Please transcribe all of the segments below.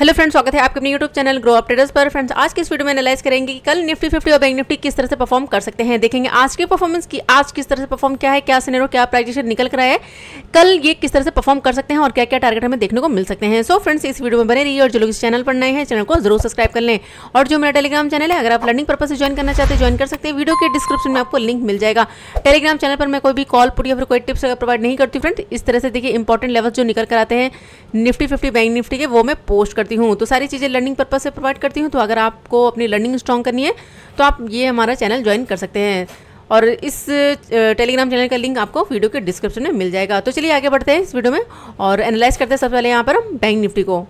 hello friends स्वागत है आपके अपने यूट्यूब चैनल ग्रो अपडेटर्स पर फ्रेंड्स आज की इस वीडियो में एनालाइज करेंगे कि कल निफ्टी फिफ्टी और बैंक निफ्टी किस तरह से परफॉर्म कर सकते हैं देखेंगे आज की परफॉर्मेंस की आज किस तरह से परफॉर्म क्या है क्या सिनेरो क्या प्राइजेशन निकल कर है कल ये किस तरह से परफॉर्म कर सकते हैं और क्या क्या टारगेट हमें देखने को मिल सकते हैं सो so, फ्रेंड्स इस वीडियो में बने रही और जो लोग इस चैनल पर नए हैं चैनल को जरूर सब्सक्राइब कर लें और जो मेरा टेलीग्राम चैनल है अगर आप लर्निंग पर्पज से ज्वाइन करना चाहते हैं ज्वाइन कर सकते हैं वीडियो के डिस्क्रिप्शन में आपको लिंक मिल जाएगा टेलीग्राम चैनल पर मैं कोई भी कॉल पुट या फिर कोई टिप्स अगर प्रोवाइड नहीं करती फ्रेंड्स इस तरह से देखिए इंपॉर्टेंट लेवल जो निकल कर आते हैं निफ्टी फिफ्टी बैंक निफ्टी के वो मैं पोस्ट कर करती हूँ तो सारी चीज़ें लर्निंग पर्पज़ से प्रोवाइड करती हूँ तो अगर आपको अपनी लर्निंग स्ट्रॉन्ग करनी है तो आप ये हमारा चैनल ज्वाइन कर सकते हैं और इस टेलीग्राम चैनल का लिंक आपको वीडियो के डिस्क्रिप्शन में मिल जाएगा तो चलिए आगे बढ़ते हैं इस वीडियो में और एनालाइज करते हैं सबसे पहले यहाँ पर हम बैंक निफ्टी को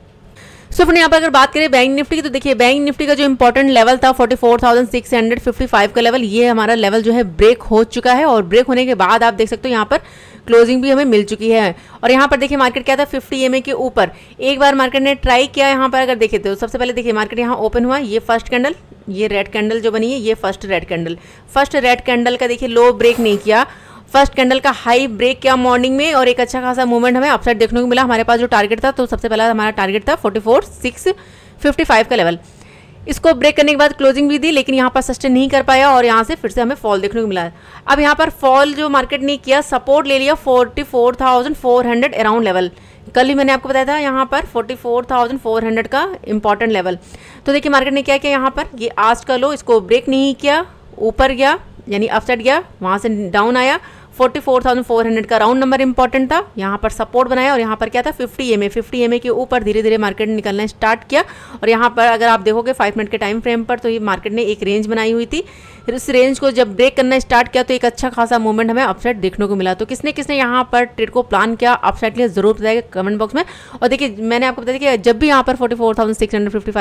सो फिर यहाँ पर अगर बात करें बैंक निफ्टी की तो देखिए बैंक निफ्टी का जो इंपॉर्टेंट लेवल था 44,655 का लेवल ये हमारा लेवल जो है ब्रेक हो चुका है और ब्रेक होने के बाद आप देख सकते हो यहाँ पर क्लोजिंग भी हमें मिल चुकी है और यहाँ पर देखिए मार्केट क्या था 50 एम के ऊपर एक बार मार्केट ने ट्राई किया यहाँ पर अगर देखे तो सबसे पहले देखिए मार्केट यहाँ ओपन हुआ ये फर्स्ट कैंडल ये रेड कैंडल जो बनी है ये first red candle first red candle का देखिए लो ब्रेक नहीं किया फर्स्ट कैंडल का हाई ब्रेक किया मॉर्निंग में और एक अच्छा खासा मूवमेंट हमें अपसाइड देखने को मिला हमारे पास जो टारगेट था तो सबसे पहला हमारा टारगेट था forty four six fifty five का लेवल इसको ब्रेक करने के बाद क्लोजिंग भी दी लेकिन यहाँ पर सस्टेन नहीं कर पाया और यहाँ से फिर से हमें फॉल देखने को मिला अब यहाँ पर फॉल जो मार्केट ने किया सपोर्ट ले लिया forty four thousand four hundred around level कल ही मैंने आपको बताया था यहाँ पर 44,400 का इंपॉर्टेंट लेवल तो देखिए मार्केट ने क्या किया यहाँ पर ये आज का लो इसको ब्रेक नहीं किया ऊपर गया यानी अपसाइड गया वहाँ से डाउन आया 44,400 का राउंड नंबर इंपॉर्टेंट था यहाँ पर सपोर्ट बनाया और यहाँ पर क्या था 50 एम ए फिफ्टी एम के ऊपर धीरे धीरे मार्केट निकलना स्टार्ट किया और यहाँ पर अगर आप देखोगे फाइव मिनट के टाइम फ्रेम पर तो ये मार्केट ने एक रेंज बनाई हुई थी फिर उस रेंज को जब ब्रेक करना स्टार्ट किया तो एक अच्छा खासा मूवमेंट हमें अपसाइड देखने को मिला तो किसने किसने यहाँ पर ट्रेड को प्लान किया अपसाइड लिए जरूर बताएगा कमेंट बॉक्स में और देखिए मैंने आपको बताया कि जब भी यहाँ पर फोर्टी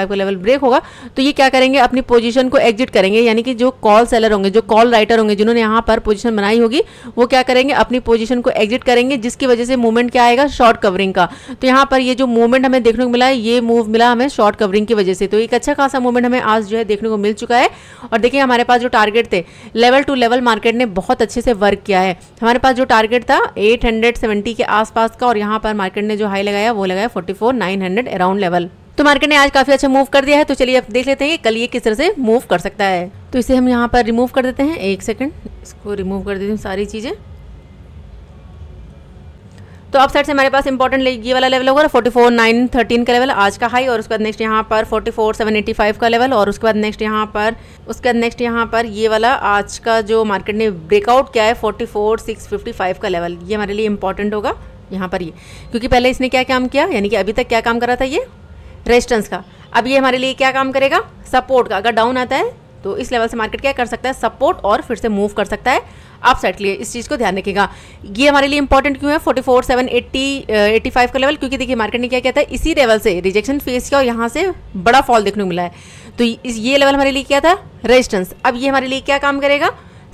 का लेवल ब्रेक होगा तो ये क्या करेंगे अपनी पोजिशन को एग्जिट करेंगे यानी कि जो कॉल सेलर होंगे जो कॉल राइटर होंगे जिन्होंने यहाँ पर पोजिशन बनाई होगी वो क्या करेंगे अपनी पोजिशन को एग्जिट करेंगे जिसकी वजह से मूवमेंट क्या आएगा शॉर्ट कवरिंग का तो यहाँ पर ये जो मूवमेंट हमें देखने को मिला है ये मूव मिला हमें शॉर्ट कवरिंग की वजह से तो एक अच्छा खासा मूवमेंट हमें आज जो है देखने को मिल चुका है और देखिए हमारे पास जो टारगेट थे लेवल टू लेवल मार्केट ने बहुत अच्छे से वर्क किया है हमारे पास जो टारगेट था एट के आसपास का और यहाँ पर मार्केट ने जो हाई लगाया वो लगाया फोर्टी फोर अराउंड लेवल तो मार्केट ने आज काफी अच्छा मूव कर दिया है तो चलिए अब देख लेते हैं कि कल ये किस तरह से मूव कर सकता है तो इसे हम यहाँ पर रिमूव कर देते हैं एक सेकंड इसको रिमूव कर देती हूँ सारी चीज़ें तो अब साइड से हमारे पास इंपॉर्टेंट ये वाला लेवल होगा फोर्टी फोर नाइन थर्टीन का लेवल आज का हाई और उसके बाद नेक्स्ट यहाँ पर forty four seven eighty five का लेवल और उसके बाद नेक्स्ट यहाँ पर उसके बाद नेक्स्ट यहाँ पर ये वाला आज का जो मार्केट ने ब्रेकआउट किया है forty four six fifty five का लेवल ये हमारे लिए इंपॉर्टेंट होगा यहाँ पर ये क्योंकि पहले इसने क्या काम किया यानी कि अभी तक क्या काम करा था ये रेजिस्टेंस का अब ये हमारे लिए क्या काम करेगा सपोर्ट का अगर डाउन आता है तो इस लेवल से मार्केट क्या कर सकता है सपोर्ट और फिर से मूव कर सकता है आप साइड लिए इस चीज़ को ध्यान रखिएगा ये हमारे लिए इंपॉर्टेंट क्यों है forty four seven eighty eighty five का लेवल क्योंकि देखिए मार्केट ने क्या किया था इसी लेवल से रिजेक्शन फेस किया और यहाँ से बड़ा फॉल देखने को मिला है तो इस ये लेवल हमारे लिए क्या था रेजिस्टेंस अब ये हमारे लिए क्या काम करेगा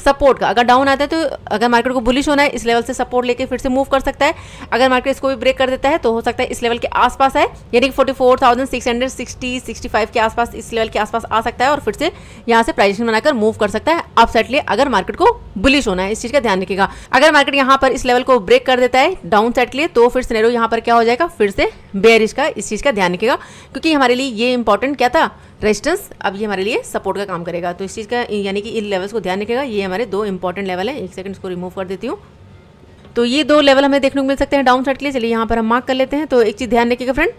सपोर्ट का अगर डाउन आता है तो अगर मार्केट को बुलिश होना है इस लेवल से सपोर्ट लेके फिर से मूव कर सकता है अगर मार्केट इसको भी ब्रेक कर देता है तो हो सकता है इस लेवल के आसपास है यानी कि forty four thousand six hundred sixty sixty five के आसपास इस लेवल के आसपास आ सकता है और फिर से यहाँ से प्राइजेशन बनाकर मूव कर सकता है अपसाइड लिए अगर मार्केट को बुलिश होना है इस चीज़ का ध्यान रखिएगा अगर मार्केट यहाँ पर इस लेवल को ब्रेक कर देता है डाउन साइड लिए तो फिर सिनेरो यहाँ पर क्या हो जाएगा फिर से बेरिश का इस चीज़ का ध्यान रखिएगा क्योंकि हमारे लिए ये इंपॉर्टेंट क्या था रेजिस्टेंस अब ये हमारे लिए सपोर्ट का काम करेगा तो इस चीज़ का यानी कि इन लेवल्स को ध्यान रखेगा ये हमारे दो इंपॉर्टेंट लेवल हैं एक सेकंड इसको रिमूव कर देती हूँ तो ये दो लेवल हमें देखने को मिल सकते हैं डाउन साइड के लिए चलिए यहाँ पर हम मार्क कर लेते हैं तो एक चीज़ ध्यान रखिएगा फ्रेंड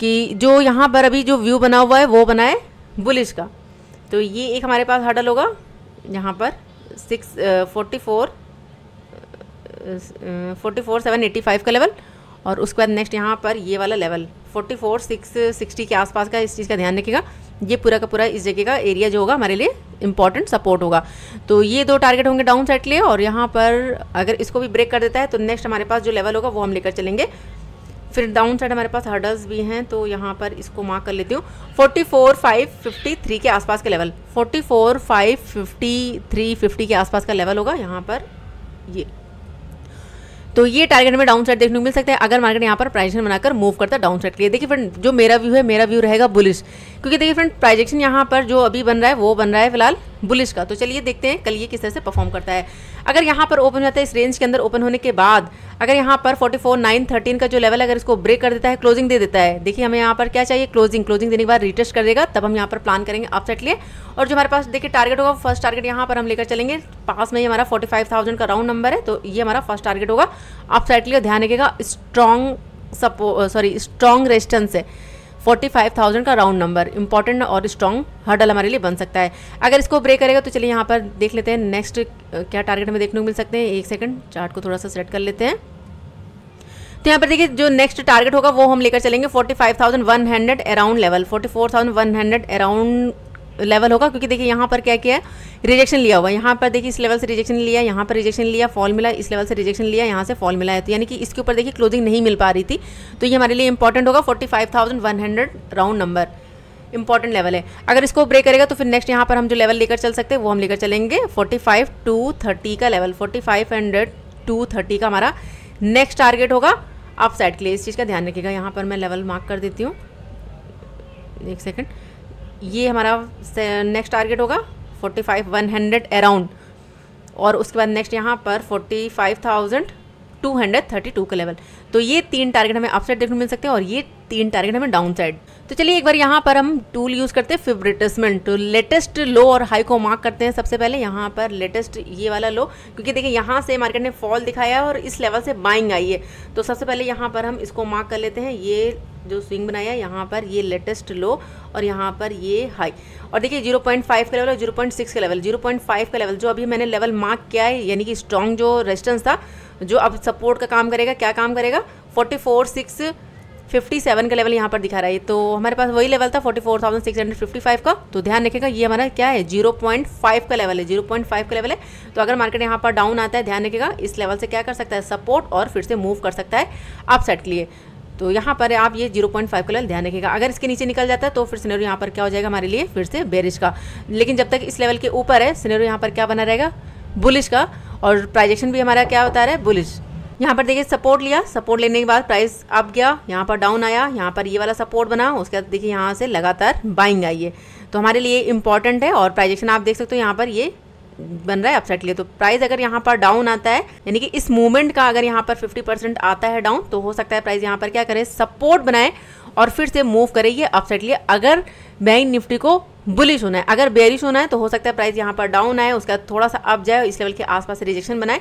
कि जो यहाँ पर अभी जो व्यू बना हुआ है वो बना है बुलिश का तो ये एक हमारे पास हडल होगा यहाँ पर six forty four forty four seven eighty five का लेवल और उसके बाद नेक्स्ट यहाँ पर ये वाला level forty four six sixty के आसपास का इस चीज़ का ध्यान रखिएगा ये पूरा का पूरा इस जगह का एरिया जो होगा हमारे लिए इंपॉर्टेंट सपोर्ट होगा तो ये दो टारगेट होंगे डाउन साइड के लिए और यहाँ पर अगर इसको भी ब्रेक कर देता है तो नेक्स्ट हमारे पास जो लेवल होगा वो हम लेकर चलेंगे फिर डाउन साइड हमारे पास हर्डल्स भी हैं तो यहाँ पर इसको मार्क कर लेती हूँ forty four five fifty three के आसपास का level forty four five fifty three fifty के आसपास का लेवल होगा यहाँ पर ये तो ये टारगेट में डाउन साइड देखने को मिल सकता है अगर मार्केट यहाँ पर प्राइजेक्शन बनाकर मूव करता है डाउन साइड के लिए देखिए फ्रेंड जो मेरा व्यू है मेरा व्यू रहेगा बुलिश क्योंकि देखिए फ्रेंड प्राइजेक्शन यहाँ पर जो अभी बन रहा है वो बन रहा है फिलहाल बुलिश का तो चलिए देखते हैं कल ये किस तरह से परफॉर्म करता है अगर यहाँ पर ओपन हो जाता है इस रेंज के अंदर ओपन होने के बाद अगर यहाँ पर फोर्टी फोर नाइन थर्टीन का जो लेवल है अगर इसको ब्रेक कर देता है क्लोजिंग दे देता है देखिए हमें यहाँ पर क्या चाहिए क्लोजिंग क्लोजिंग देने के बाद रिटेस्ट कर देगा तब हम यहाँ पर प्लान करेंगे अपसेट लिए और जो हमारे पास देखिए टारगेट होगा फर्स्ट टारगेट यहाँ पर हम लेकर चलेंगे पास में ही हमारा फोर्टी फाइव थाउजेंड का राउंड नंबर है तो ये हमारा फर्स्ट टारगेट होगा अपसेट लिए ध्यान रखेगा strong suppo sorry strong resistance है 45,000 का राउंड नंबर इंपॉर्टेंट और स्ट्रॉन्ग हर्डल हमारे लिए बन सकता है अगर इसको ब्रेक करेगा तो चलिए यहाँ पर देख लेते हैं नेक्स्ट क्या टारगेट हमें देखने को मिल सकते हैं एक सेकंड चार्ट को थोड़ा सा सेट कर लेते हैं तो यहाँ पर देखिए जो नेक्स्ट टारगेट होगा वो हम लेकर चलेंगे 45,100 अराउंड लेवल 44,100 अराउंड लेवल होगा क्योंकि देखिए यहाँ पर क्या किया है रिजेक्शन लिया हुआ यहाँ पर देखिए इस लेवल से रिजेक्शन लिया यहाँ पर रिजेक्शन लिया फॉल मिला इस लेवल से रिजेक्शन लिया यहाँ से फॉल मिला है तो यानी कि इसके ऊपर देखिए क्लोजिंग नहीं मिल पा रही थी तो ये हमारे लिए इंपॉर्टेंट होगा forty five thousand one hundred round number important level है अगर इसको ब्रेक करेगा तो फिर नेक्स्ट यहाँ पर हम जो लेवल लेकर चल सकते हैं वो हम लेकर चलेंगे फोर्टी फाइव टू थर्टी का level forty five hundred two thirty का हमारा नेक्स्ट टारगेट होगा आप साइड के लिए इस चीज़ का ध्यान रखिएगा यहाँ पर मैं लेवल मार्क कर देती हूँ एक सेकेंड ये हमारा नेक्स्ट टारगेट होगा forty five one hundred around और उसके बाद नेक्स्ट यहाँ पर forty five thousand two hundred thirty two का लेवल तो ये तीन टारगेट हमें अपसाइड देखने मिल सकते हैं और ये तीन टारगेट हमें डाउन साइड तो चलिए एक बार यहाँ पर हम टूल यूज़ करते हैं फिवरेटिसमेंट लेटेस्ट लो और हाई को मार्क करते हैं सबसे पहले यहाँ पर लेटेस्ट ये वाला लो क्योंकि देखिए यहाँ से मार्केट ने फॉल दिखाया है और इस लेवल से बाइंग आई है तो सबसे पहले यहाँ पर हम इसको मार्क कर लेते हैं ये जो स्विंग बनाया है यहाँ पर ये लेटेस्ट लो और यहाँ पर ये हाई और देखिए 0.5 का लेवल और 0.6 का लेवल 0.5 का लेवल जो अभी मैंने लेवल मार्क किया है यानी कि स्ट्रॉन्ग जो रेजिस्टेंस था जो अब सपोर्ट का काम करेगा क्या काम करेगा फोर्टी फोर सिक्स 57 का लेवल यहाँ पर दिखा रहा है तो हमारे पास वही लेवल था 44,655 का तो ध्यान रखेगा ये हमारा क्या है 0.5 का लेवल है 0.5 का लेवल है तो अगर मार्केट यहाँ पर डाउन आता है ध्यान रखेगा इस लेवल से क्या कर सकता है सपोर्ट और फिर से मूव कर सकता है अपसेट के लिए तो यहाँ पर आप ये 0.5 का लेवल ध्यान रखेगा अगर इसके नीचे निकल जाता है तो फिर सिनेरियो यहाँ पर क्या हो जाएगा हमारे लिए फिर से बेरिश का लेकिन जब तक इस लेवल के ऊपर है सिनेरियो यहाँ पर क्या बना रहेगा बुलिश का और प्राइजेक्शन भी हमारा क्या होता है बुलिश यहाँ पर देखिए सपोर्ट लिया सपोर्ट लेने के बाद प्राइस अप गया यहाँ पर डाउन आया यहाँ पर ये वाला सपोर्ट बना उसके बाद देखिए यहाँ से लगातार बाइंग आई है तो हमारे लिए इंपॉर्टेंट है और प्राइजेक्शन आप देख सकते हो यहाँ पर ये बन रहा है अपसाइड लिए तो प्राइस अगर यहाँ पर डाउन आता है यानी कि इस मूवमेंट का अगर यहाँ पर 50 परसेंट आता है डाउन तो हो सकता है प्राइस यहाँ पर क्या करे सपोर्ट बनाए और फिर से मूव करे ये अपसाइड लिए अगर बैंक निफ्टी को बुलिश होना है अगर बेरिश होना है तो हो सकता है प्राइस यहाँ पर डाउन आए उसका थोड़ा सा अप जाए इस लेवल के आसपास रिजेक्शन बनाए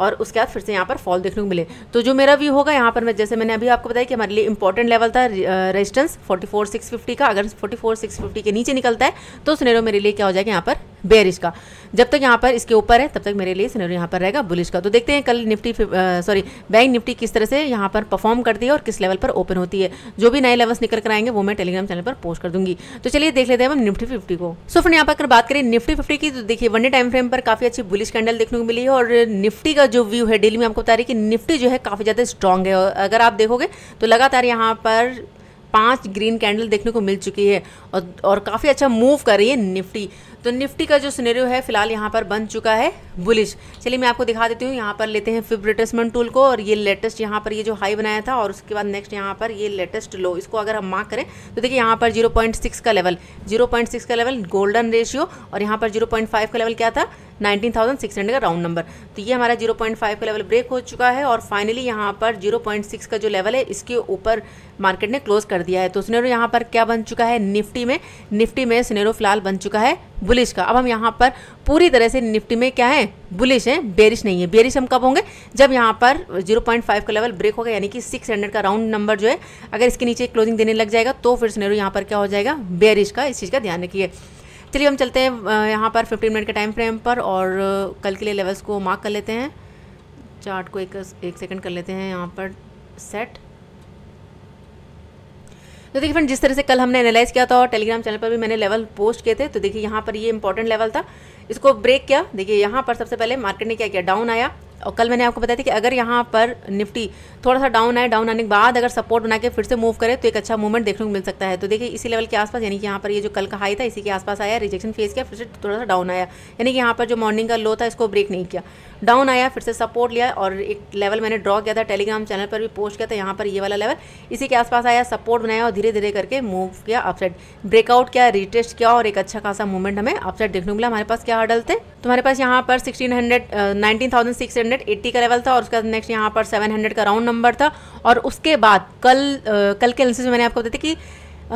और उसके बाद फिर से यहाँ पर फॉल देखने को मिले तो जो मेरा व्यू होगा यहाँ पर मैं जैसे मैंने अभी आपको बताया कि हमारे लिए इंपॉर्टेंट लेवल था resistance forty four six fifty का अगर फोर्टी फोर सिक्स फिफ्टी के नीचे निकलता है तो सुनेरो मेरे लिए क्या हो जाएगा यहाँ पर बेरिश का जब तक यहाँ पर इसके ऊपर है तब तक मेरे लिए सिनेरियो यहाँ पर रहेगा बुलिश का तो देखते हैं कल निफ्टी सॉरी बैंक निफ्टी किस तरह से यहाँ पर परफॉर्म करती है और किस लेवल पर ओपन होती है जो भी नए लेवल्स निकल कर आएंगे वो मैं टेलीग्राम चैनल पर पोस्ट कर दूंगी तो चलिए देख लेते हैं हम निफ्टी फिफ्टी को सो फ्रेंड यहाँ पर बात करें निफ्टी फिफ्टी की तो देखिए वनडे टाइम फ्रेम पर काफी अच्छी बुलिश कैंडल देखने को मिली है और निफ्टी का जो व्यू है डेली में आपको बता रही कि निफ्टी जो है काफी ज्यादा स्ट्रांग है अगर आप देखोगे तो लगातार यहाँ पर पांच ग्रीन कैंडल देखने को मिल चुकी है और, और काफ़ी अच्छा मूव कर रही है निफ्टी तो निफ्टी का जो सिनेरियो है फिलहाल यहाँ पर बन चुका है बुलिश चलिए मैं आपको दिखा देती हूँ यहाँ पर लेते हैं फिब रिटेसमेंट टूल को और ये लेटेस्ट यहाँ पर ये जो हाई बनाया था और उसके बाद नेक्स्ट यहाँ पर ये लेटेस्ट लो इसको अगर हम मार्क करें तो देखिए यहाँ पर जीरो पॉइंट सिक्स का लेवल जीरो पॉइंट सिक्स का लेवल गोल्डन रेशियो और यहाँ पर जीरो पॉइंट फाइव का लेवल क्या था नाइनटीन थाउजेंड सिक्स हंड्रेड का राउंड नंबर तो ये हमारा जीरो पॉइंट फाइव का लेवल ब्रेक हो चुका है और फाइनली यहाँ पर जीरो पॉइंट सिक्स का जो लेवल है इसके ऊपर मार्केट ने क्लोज कर दिया है तो स्नेरो यहाँ पर क्या बन चुका है निफ्टी में निफ्टी में स्नेरो फिलहाल बन चुका है बुलिश का अब हम यहाँ पर पूरी तरह से निफ्टी में क्या है बुलिश है बेरिश नहीं है बेरिश हम कब होंगे जब यहाँ पर 0.5 का लेवल ब्रेक होगा यानी कि 600 का राउंड नंबर जो है अगर इसके नीचे क्लोजिंग देने लग जाएगा तो फिर स्नेरो यहाँ पर क्या हो जाएगा बेरिश का इस चीज़ का ध्यान रखिए चलिए हम चलते हैं यहाँ पर 15 मिनट के टाइम फ्रेम पर और कल के लिए लेवल्स को मार्क कर लेते हैं चार्ट को एक एक सेकंड कर लेते हैं यहाँ पर सेट तो देखिए फ्रेंड जिस तरह से कल हमने एनालाइज किया था और टेलीग्राम चैनल पर भी मैंने लेवल पोस्ट किए थे तो देखिए यहाँ पर ये इंपॉर्टेंट लेवल था इसको ब्रेक किया देखिए यहाँ पर सबसे पहले मार्केट ने क्या किया डाउन आया और कल मैंने आपको बताया था कि अगर यहाँ पर निफ्टी थोड़ा सा डाउन आए डाउन आने के बाद अगर सपोर्ट बना के फिर से मूव करे तो एक अच्छा मूवमेंट देखने को मिल सकता है तो देखिए इसी लेवल के आसपास यानी कि यहाँ पर ये यह जो कल का हाई था इसी के आसपास आया रिजेक्शन फेस किया फिर से थोड़ा सा डाउन आया यानी कि यहाँ पर जो मॉर्निंग का लो था इसको ब्रेक नहीं किया डाउन आया फिर से सपोर्ट लिया और एक लेवल मैंने ड्रॉ किया था टेलीग्राम चैनल पर भी पोस्ट किया था यहाँ पर ये वाला लेवल इसी के आसपास आया सपोर्ट बनाया और धीरे धीरे करके मूव किया अपसाइड ब्रेकआउट किया रिटेस्ट किया और एक अच्छा खासा मूवमेंट हमें अपसाइड देखने को मिला हमारे पास क्या डलते तुम्हारे पास यहाँ पर हंड्रेड एट्टी का लेवल था और उसका नेक्स्ट यहाँ पर हंड्रेड का राउंड नंबर था और उसके बाद कल कल के एनालिसिस में मैंने आपको बताया कि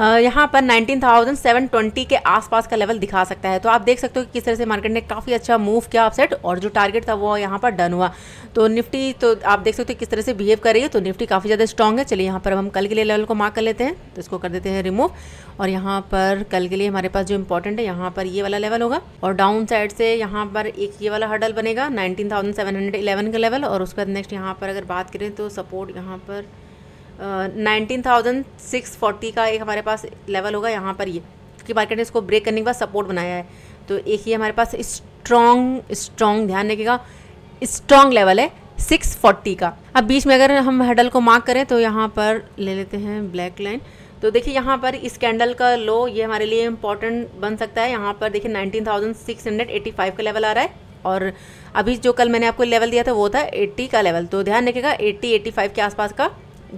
यहाँ पर 19,720 के आसपास का लेवल दिखा सकता है तो आप देख सकते हो कि किस तरह से मार्केट ने काफ़ी अच्छा मूव किया अपसेट और जो टारगेट था वो यहाँ पर डन हुआ तो निफ्टी तो आप देख सकते हो किस तरह से बिहेव कर रही है तो निफ्टी काफ़ी ज़्यादा स्ट्रॉग है चलिए यहाँ पर हम कल के लिए लेवल को मार्क कर लेते हैं तो इसको कर देते हैं रिमूव और यहाँ पर कल के लिए हमारे पास जो इंपॉर्टेंट है यहाँ पर ये वाला लेवल होगा और डाउन साइड से यहाँ पर एक ये वाला हर्डल बनेगा 19,711 का लेवल और उसके बाद नेक्स्ट यहाँ पर अगर बात करें तो सपोर्ट यहाँ पर नाइनटीन थाउजेंड सिक्स फोर्टी का एक हमारे पास लेवल होगा यहाँ पर ये क्योंकि मार्केट ने इसको ब्रेक करने के बाद सपोर्ट बनाया है तो एक ही हमारे पास स्ट्रॉन्ग स्ट्रॉन्ग ध्यान रखिएगा स्ट्रॉन्ग लेवल है सिक्स फोर्टी का अब बीच में अगर हम हेडल को मार्क करें तो यहाँ पर ले लेते हैं ब्लैक लाइन तो देखिए यहाँ पर इस कैंडल का लो ये हमारे लिए इम्पॉर्टेंट बन सकता है यहाँ पर देखिए 19,685 का लेवल आ रहा है और अभी जो कल मैंने आपको लेवल दिया था वो था 80 का लेवल तो ध्यान रखिएगा 80 85 के आसपास का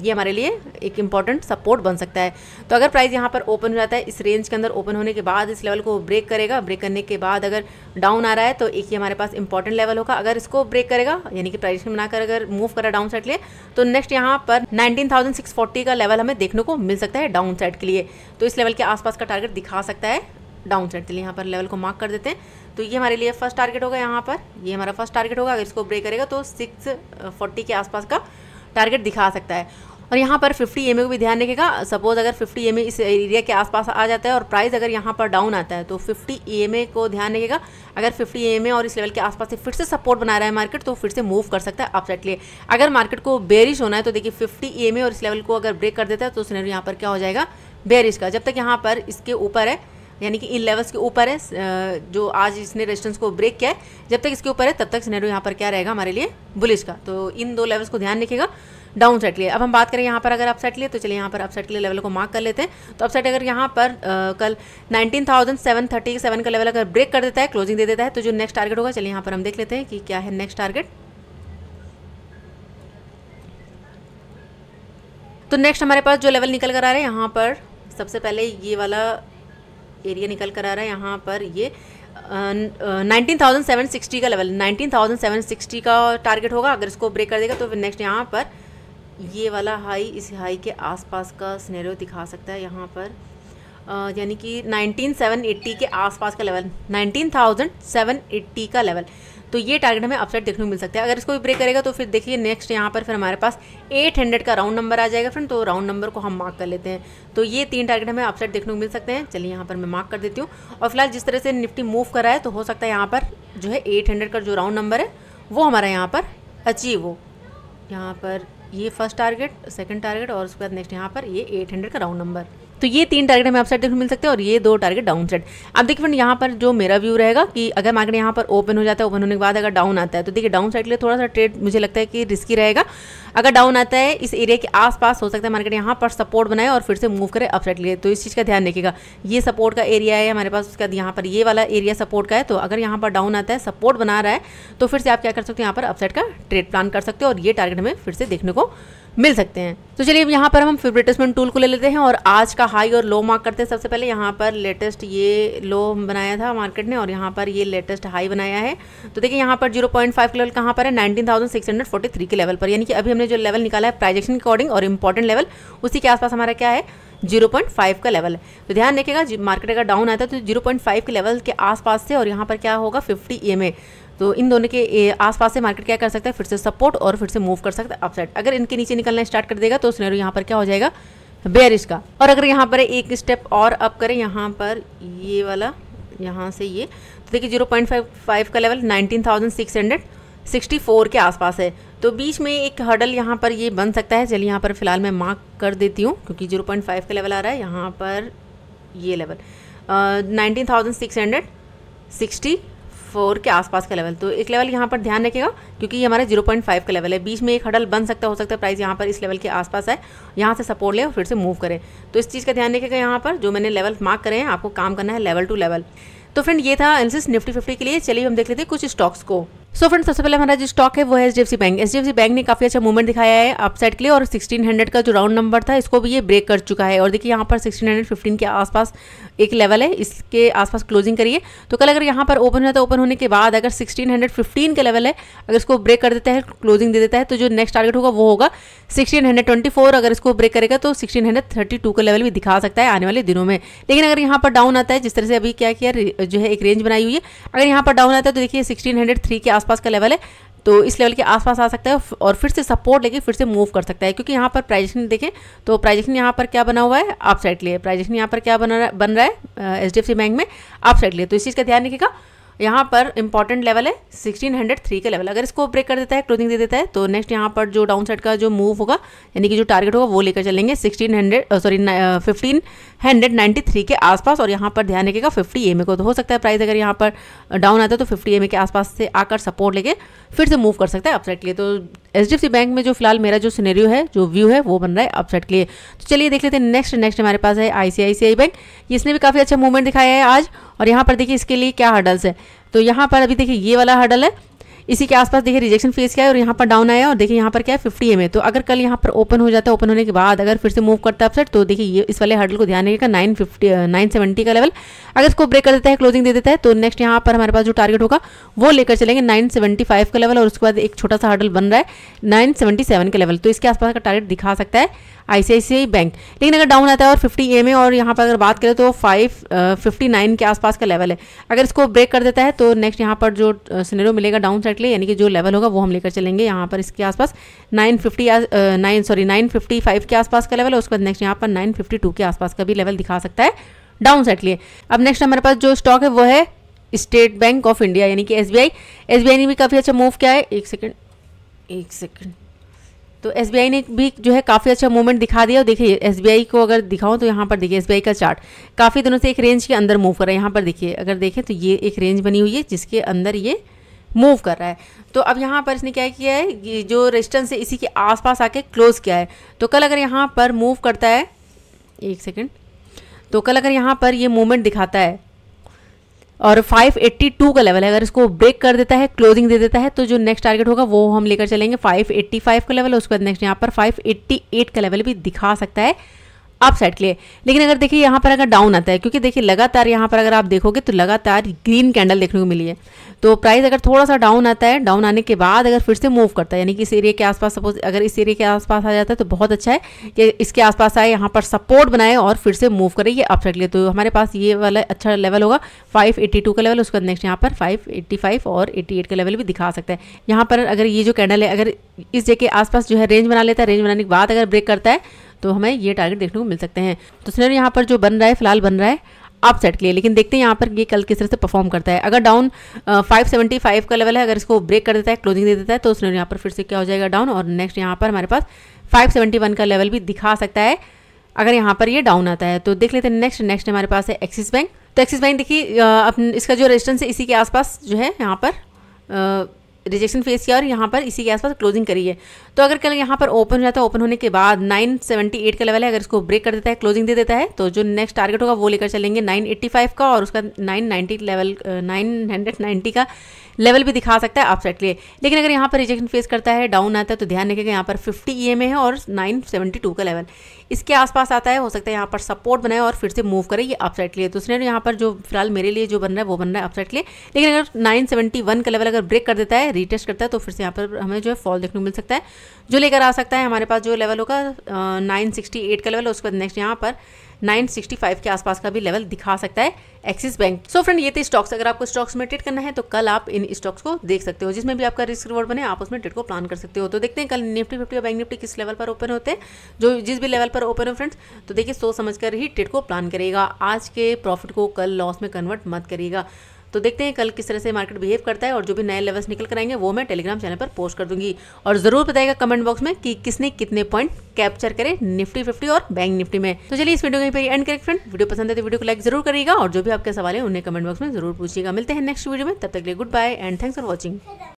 ये हमारे लिए एक इंपॉर्टेंट सपोर्ट बन सकता है तो अगर प्राइस यहाँ पर ओपन हो जाता है इस रेंज के अंदर ओपन होने के बाद इस लेवल को ब्रेक करेगा ब्रेक करने के बाद अगर डाउन आ रहा है तो एक ही हमारे पास इंपॉर्टेंट लेवल होगा अगर इसको ब्रेक करेगा यानी कि प्राइस बनाकर अगर मूव करा डाउन साइड लिए तो नेक्स्ट यहाँ पर नाइनटीन का लेवल हमें देखने को मिल सकता है डाउन साइड के लिए तो इस लेवल के आसपास का टारगेट दिखा सकता है डाउन साइड के लिए यहाँ पर लेवल को मार्क कर देते हैं तो ये हमारे लिए फर्स्ट टारगेट होगा यहाँ पर ये हमारा फर्स्ट टारगेट होगा अगर इसको ब्रेक करेगा तो सिक्स फोर्टी के आसपास का टारगेट दिखा सकता है और यहाँ पर 50 एम को भी ध्यान रखेगा सपोज़ अगर 50 एम इस एरिया के आसपास आ जाता है और प्राइस अगर यहाँ पर डाउन आता है तो 50 एम को ध्यान रखेगा अगर 50 एम और इस लेवल के आसपास से फिर से सपोर्ट बना रहा है मार्केट तो फिर से मूव कर सकता है अपसाइड लिए अगर मार्केट को बेरिश होना है तो देखिए फिफ्टी एम और इस लेवल को अगर ब्रेक कर देता है तो सिनेरियो यहाँ पर क्या हो जाएगा बेरिश का जब तक यहाँ पर इसके ऊपर है यानी कि इन लेवल्स के ऊपर है जो आज इसने रेजिस्टेंस को ब्रेक किया है जब तक इसके ऊपर है तब तक सिनेरियो यहाँ पर क्या रहेगा हमारे लिए बुलिश का तो इन दो लेवल्स को ध्यान रखिएगा डाउन साइड लिए अब हम बात करें यहाँ पर अगर अपसाइड लिए तो चलिए यहाँ पर अपसाइड के लिए लेवल को मार्क कर लेते हैं तो अपसाइड अगर यहाँ पर आ, कल सेवन का लेवल अगर ब्रेक कर देता है क्लोजिंग दे देता है तो जो नेक्स्ट टारगेट होगा चलिए यहाँ पर हम देख लेते हैं कि क्या है नेक्स्ट टारगेट तो नेक्स्ट हमारे पास जो लेवल निकल कर आ रहा है यहाँ पर सबसे पहले ये वाला एरिया निकल कर आ रहा है यहाँ पर ये नाइनटीन थाउजेंड सेवन सिक्सटी का level nineteen thousand seven sixty का टारगेट होगा अगर इसको ब्रेक कर देगा तो फिर नेक्स्ट यहाँ पर ये वाला हाई इस हाई के आसपास का स्नेरियो दिखा सकता है यहाँ पर यानी कि 19780 के आसपास का लेवल 19780 का लेवल तो ये टारगेट हमें अपसाइड देखने को मिल सकता है अगर इसको भी ब्रेक करेगा तो फिर देखिए नेक्स्ट यहाँ पर फिर हमारे पास एट हंड्रेड का राउंड नंबर आ जाएगा फ्रेंड तो राउंड नंबर को हम मार्क कर लेते हैं तो ये तीन टारगेट हमें अपसाइड देखने को मिल सकते हैं चलिए यहाँ पर मैं मार्क कर देती हूँ और फिलहाल जिस तरह से निफ्टी मूव करा है तो हो सकता है यहाँ पर जो है एट का जो राउंड नंबर है वो हमारा यहाँ पर अचीव हो यहाँ पर ये फर्स्ट टारगेट सेकेंड टारगेट और उसके बाद नेक्स्ट यहाँ पर ये हंड्रेड का राउंड नंबर तो ये तीन टारगेट हमें अपसाइड देखने मिल सकते हैं और ये दो टारगेट डाउन साइड अब देखिए फ्रेंड यहाँ पर जो मेरा व्यू रहेगा कि अगर मार्केट यहाँ पर ओपन हो जाता है ओपन होने के बाद अगर डाउन आता है तो देखिए डाउन साइड के लिए थोड़ा सा ट्रेड मुझे लगता है कि रिस्की रहेगा अगर डाउन आता है इस एरिया के आसपास हो सकता है मार्केट यहाँ पर सपोर्ट बनाए और फिर से मूव करे अपसाइड लिए तो इस चीज़ का ध्यान रखिएगा ये सपोर्ट का एरिया है हमारे पास उसके बाद यहाँ पर ये वाला एरिया सपोर्ट का है तो अगर यहाँ पर डाउन आता है सपोर्ट बना रहा है तो फिर से आप क्या कर सकते हो यहाँ पर अपसाइड का ट्रेड प्लान कर सकते हो और ये टारगेट हमें फिर से देखने को मिल सकते हैं तो चलिए यहाँ पर हम फिवरेटिसमेंट टूल को ले लेते हैं और आज का हाई और लो मार्क करते हैं सबसे पहले यहाँ पर लेटेस्ट ये लो बनाया था मार्केट ने और यहाँ पर ये लेटेस्ट हाई बनाया है तो देखिए यहाँ पर 0.5 के लेवल कहाँ पर है 19,643 के लेवल पर यानी कि अभी हमने जो लेवल निकाला है प्राइजेक्शन अकॉर्डिंग और इम्पॉर्टेंट लेवल उसी के आसपास हमारा क्या है 0.5 का लेवल है तो ध्यान रखिएगा मार्केट अगर डाउन आता है तो 0.5 के लेवल के आसपास से और यहाँ पर क्या होगा 50 ई तो इन दोनों के आसपास से मार्केट क्या कर सकता है फिर से सपोर्ट और फिर से मूव कर सकता है अपसाइड अगर इनके नीचे निकलना स्टार्ट कर देगा तो सुनहर यहाँ पर क्या हो जाएगा बेरिश का और अगर यहाँ पर एक स्टेप और अप करें यहाँ पर ये वाला यहाँ से ये तो देखिए जीरो पॉइंट फाइव फाइव का level nineteen thousand six hundred sixty four के आसपास है तो बीच में एक हर्डल यहाँ पर ये बन सकता है चलिए यहाँ पर फिलहाल मैं मार्क कर देती हूँ क्योंकि जीरो पॉइंट फाइव का लेवल आ रहा है यहाँ पर ये level nineteen thousand six hundred sixty four के आसपास का लेवल तो एक लेवल यहाँ पर ध्यान रखेगा क्योंकि ये हमारा जीरो पॉइंट फाइव का लेवल है बीच में एक हडल बन सकता हो सकता है प्राइस यहाँ पर इस लेवल के आसपास है यहाँ से सपोर्ट ले और फिर से मूव करें तो इस चीज़ का ध्यान रखेगा यहाँ पर जो मैंने लेवल मार्क करे हैं आपको काम करना है लेवल टू लेवल तो फ्रेंड ये था एनसिस निफ्टी फिफ्टी के लिए चलिए हम देख लेते हैं कुछ स्टॉक्स को सो फ्रेंड्स सबसे पहले हमारा जो स्टॉक है वो है एच बैंक एच बैंक ने काफी अच्छा मूवमेंट दिखाया है अपसाइड के लिए और 1600 का जो राउंड नंबर था इसको भी ये ब्रेक कर चुका है और देखिए यहाँ पर 1615 के आसपास एक लेवल है इसके आसपास क्लोजिंग करिए तो कल अगर यहाँ पर ओपन होता तो ओपन होने के बाद अगर सिक्सटीन का लेवल है अगर इसको ब्रेक कर देता है क्लोजिंग दे देता है तो जो नेक्स्ट टारगेट होगा वो होगा सिक्सटीन अगर इसको ब्रेक करेगा तो सिक्सटीन का लेवल भी दिखा सकता है आने वाले दिनों में लेकिन अगर यहाँ पर डाउन आता है जिस तरह से अभी क्या किया जो है एक रेंज बनाई हुई है अगर यहाँ पर डाउन आता है तो देखिए सिक्सटीन के आसपास आसपास का लेवल है तो इस लेवल के आसपास आ सकता है और फिर से सपोर्ट लेके फिर से मूव कर सकता है क्योंकि यहाँ पर प्राइजेशन देखें तो प्राइजेशन यहाँ पर क्या बना हुआ है आप साइड लिए प्राइजेशन यहाँ पर क्या बना बन रहा है एच बैंक में आप साइड लिए तो इस चीज़ का ध्यान रखिएगा यहाँ पर इंपॉर्टेंट लेवल है 1603 का लेवल अगर इसको ब्रेक कर देता है क्लोजिंग दे देता है तो नेक्स्ट यहाँ पर जो डाउन साइड का जो मूव होगा यानी कि जो टारगेट होगा वो लेकर चलेंगे 1600 सॉरी 1593 के आसपास और यहाँ पर ध्यान रखिएगा 50 एम को तो हो सकता है प्राइस अगर यहाँ पर डाउन आता है तो फिफ्टी एम के आसपास से आकर सपोर्ट लेके फिर से मूव कर सकता है अपसाइड के लिए तो एच बैंक में जो फिलहाल मेरा जो सिनेरियो है जो व्यू है वो बन रहा है अपसाइड के लिए तो चलिए देख लेते हैं नेक्स्ट नेक्स्ट हमारे पास है आईसीआईसीआई बैंक इसने भी काफ़ी अच्छा मूवमेंट दिखाया है आज और यहाँ पर देखिए इसके लिए क्या हर्डल्स है तो यहाँ पर अभी देखिए ये वाला हर्डल है इसी के आसपास देखिए रिजेक्शन फेस क्या है और यहाँ पर डाउन आया और देखिए यहाँ पर क्या है फिफ्टी एम तो अगर कल यहाँ पर ओपन हो जाता है ओपन होने के बाद अगर फिर से मूव करता है अपसेट तो देखिए ये इस वाले हर्डल को ध्यान रखिएगा नाइन फिफ्टी नाइन सेवेंटी का लेवल अगर इसको ब्रेक कर देता है क्लोजिंग दे देता है तो नेक्स्ट यहाँ पर हमारे पास जो टारगेट होगा वो लेकर चलेंगे नाइन सेवेंटी फाइव का लेवल और उसके बाद एक छोटा सा हर्डल बन रहा है नाइन सेवेंटी सेवन का लेवल तो इसके आसपास का टारगेट दिखा सकता है आईसीआईसीआई बैंक लेकिन अगर डाउन आता है और फिफ्टी ए में और यहाँ पर अगर बात करें तो फाइव फिफ्टी नाइन के आसपास का लेवल है अगर इसको ब्रेक कर देता है तो नेक्स्ट यहाँ पर जो सिनेरो uh, मिलेगा डाउन साइड के लिए यानी कि जो लेवल होगा वो हम लेकर चलेंगे यहाँ पर इसके आसपास nine fifty nine sorry nine fifty five के आसपास का लेवल है उसके बाद नेक्स्ट यहाँ पर नाइन फिफ्टी टू के आसपास का भी लेवल दिखा सकता है डाउन साइड के लिए अब नेक्स्ट हमारे पास जो स्टॉक है वो है स्टेट बैंक ऑफ इंडिया यानी कि S B I S B I ने भी काफ़ी अच्छा मूव किया है एक सेकेंड एक सेकेंड तो एस ने भी जो है काफ़ी अच्छा मूवमेंट दिखा दिया और देखिए एस को अगर दिखाऊं तो यहाँ पर देखिए एस का चार्ट काफ़ी दिनों से एक रेंज के अंदर मूव कर रहा है यहाँ पर देखिए अगर देखें तो ये एक रेंज बनी हुई है जिसके अंदर ये मूव कर रहा है तो अब यहाँ पर इसने क्या किया है जो रेजिस्टेंस है इसी के आसपास आके क्लोज़ किया है तो कल अगर यहाँ पर मूव करता है एक सेकेंड तो कल अगर यहाँ पर ये मूवमेंट दिखाता है और 582 का लेवल है अगर इसको ब्रेक कर देता है क्लोजिंग दे देता है तो जो नेक्स्ट टारगेट होगा वो हम लेकर चलेंगे 585 का लेवल उसके बाद नेक्स्ट यहाँ पर 588 का लेवल भी दिखा सकता है अपसाइड के लिए लेकिन अगर देखिए यहाँ पर अगर डाउन आता है क्योंकि देखिए लगातार यहाँ पर अगर आप देखोगे तो लगातार ग्रीन कैंडल देखने को मिली है तो प्राइस अगर थोड़ा सा डाउन आता है डाउन आने के बाद अगर फिर से मूव करता है यानी कि इस एरिया के आसपास सपोज अगर इस एरिया के आसपास आ जाता है तो बहुत अच्छा है कि इसके आसपास आए यहाँ पर सपोर्ट बनाए और फिर से मूव करें ये अपसाइड के लिए तो हमारे पास ये वाला अच्छा लेवल होगा फाइव का लेवल उसके बाद नेक्स्ट यहाँ पर फाइव और एट्टी का लेवल भी दिखा सकता है यहाँ पर अगर ये जो कैंडल है अगर इस जगह के आसपास जो है रेंज बना लेता है रेंज बनाने के बाद अगर ब्रेक करता है तो हमें ये टारगेट देखने को मिल सकते हैं तो सर यहाँ पर जो बन रहा है फिलहाल बन रहा है अपसेट के लिए लेकिन देखते हैं यहाँ पर ये कल किस तरह से परफॉर्म करता है अगर डाउन फाइव सेवेंटी फाइव का लेवल है अगर इसको ब्रेक कर देता है क्लोजिंग दे देता है तो उसने यहाँ पर फिर से क्या हो जाएगा डाउन और नेक्स्ट यहाँ पर हमारे पास फाइव सेवेंटी वन का लेवल भी दिखा सकता है अगर यहाँ पर ये डाउन आता है तो देख लेते हैं नेक्स्ट नेक्स्ट हमारे पास है एक्सिस बैंक तो एक्सिस बैंक देखिए अपने इसका जो रेजिस्टेंस है इसी के आसपास जो है यहाँ पर रिजेक्शन फेस किया और यहाँ पर इसी के आसपास क्लोजिंग करी है तो अगर कल यहाँ पर ओपन हो जाता है ओपन होने के बाद 978 का लेवल है अगर इसको ब्रेक कर देता है क्लोजिंग दे देता है तो जो नेक्स्ट टारगेट होगा वो लेकर चलेंगे 985 का और उसका 990 लेवल 990 का लेवल भी दिखा सकता है अपसाइड लिए लेकिन अगर यहाँ पर रिजेक्शन फेस करता है डाउन आता है तो ध्यान रखेगा यहाँ पर फिफ्टी ई e है और नाइन का लेवल इसके आसपास आता है हो सकता है यहाँ पर सपोर्ट बनाए और फिर से मूव करे ये अपसाइड लिए तो उसने यहाँ पर जो फिलहाल मेरे लिए जो बन रहा है वो बन रहा है अपसाइड लिए लेकिन अगर नाइन का लेवल अगर ब्रेक कर देता है रिटेस्ट करता है तो फिर से यहाँ पर हमें जो है फॉल देखने को मिल सकता है जो लेकर आ सकता है हमारे पास जो लेवल होगा नाइन सिक्सटी एट का लेवल उसके बाद नेक्स्ट यहाँ पर 965 के आसपास का भी लेवल दिखा सकता है एक्सिस बैंक सो फ्रेंड ये थे स्टॉक्स अगर आपको स्टॉक्स में ट्रेड करना है तो कल आप इन स्टॉक्स को देख सकते हो जिसमें भी आपका रिस्क रिवॉर्ड बने आप उसमें ट्रेड को प्लान कर सकते हो तो देखते हैं कल निफ्टी फिफ्टी और बैंक निफ्टी किस लेवल पर ओपन होते हैं जो जिस भी लेवल पर ओपन हो फ्रेंड्स तो देखिए सोच समझ कर ही ट्रेड को प्लान करेगा आज के प्रॉफिट को कल लॉस में कन्वर्ट मत करेगा तो देखते हैं कल किस तरह से मार्केट बिहेव करता है और जो भी नए लेवल्स निकल कर आएंगे वो मैं टेलीग्राम चैनल पर पोस्ट कर दूंगी और जरूर बताएगा कमेंट बॉक्स में कि किसने कितने पॉइंट कैप्चर करे निफ्टी फिफ्टी और बैंक निफ्टी में तो चलिए इस वीडियो में एंड करें फ्रेंड वीडियो पसंद है तो वीडियो को लाइक जरूर करिएगा और जो भी आपके सवाल है उन्हें कमेंट बॉक्स में जरूर पूछिएगा मिलते हैं नेक्स्ट वीडियो में तब तक लिए goodbye and thanks for watching